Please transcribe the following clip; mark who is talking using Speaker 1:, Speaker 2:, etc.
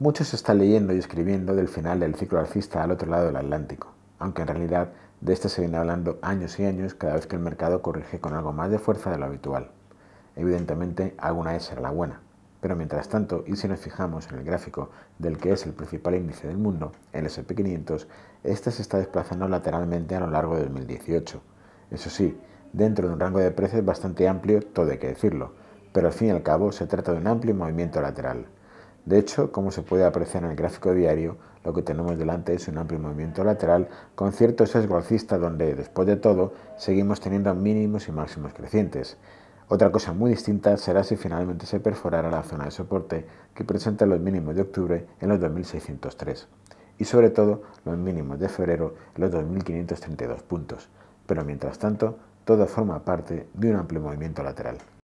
Speaker 1: Mucho se está leyendo y escribiendo del final del ciclo alcista al otro lado del Atlántico, aunque en realidad de este se viene hablando años y años cada vez que el mercado corrige con algo más de fuerza de lo habitual. Evidentemente, alguna es la buena, pero mientras tanto, y si nos fijamos en el gráfico del que es el principal índice del mundo, el SP500, este se está desplazando lateralmente a lo largo de 2018. Eso sí, dentro de un rango de precios bastante amplio, todo hay que decirlo, pero al fin y al cabo se trata de un amplio movimiento lateral. De hecho, como se puede apreciar en el gráfico diario, lo que tenemos delante es un amplio movimiento lateral con cierto sesgo donde, después de todo, seguimos teniendo mínimos y máximos crecientes. Otra cosa muy distinta será si finalmente se perforará la zona de soporte que presenta los mínimos de octubre en los 2603 y sobre todo los mínimos de febrero en los 2532 puntos. Pero mientras tanto, todo forma parte de un amplio movimiento lateral.